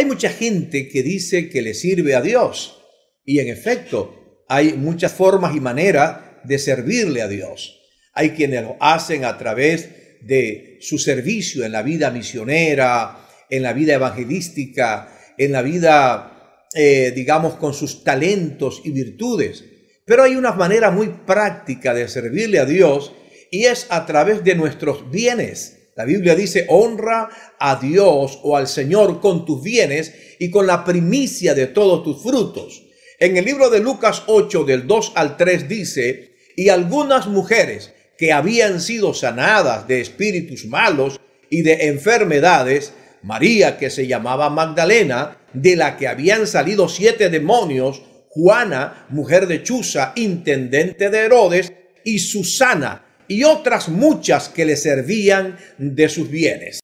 Hay mucha gente que dice que le sirve a Dios y en efecto hay muchas formas y maneras de servirle a Dios. Hay quienes lo hacen a través de su servicio en la vida misionera, en la vida evangelística, en la vida, eh, digamos, con sus talentos y virtudes. Pero hay una manera muy práctica de servirle a Dios y es a través de nuestros bienes. La Biblia dice, honra a Dios o al Señor con tus bienes y con la primicia de todos tus frutos. En el libro de Lucas 8, del 2 al 3 dice, y algunas mujeres que habían sido sanadas de espíritus malos y de enfermedades, María que se llamaba Magdalena, de la que habían salido siete demonios, Juana, mujer de Chuza, intendente de Herodes, y Susana, y otras muchas que le servían de sus bienes.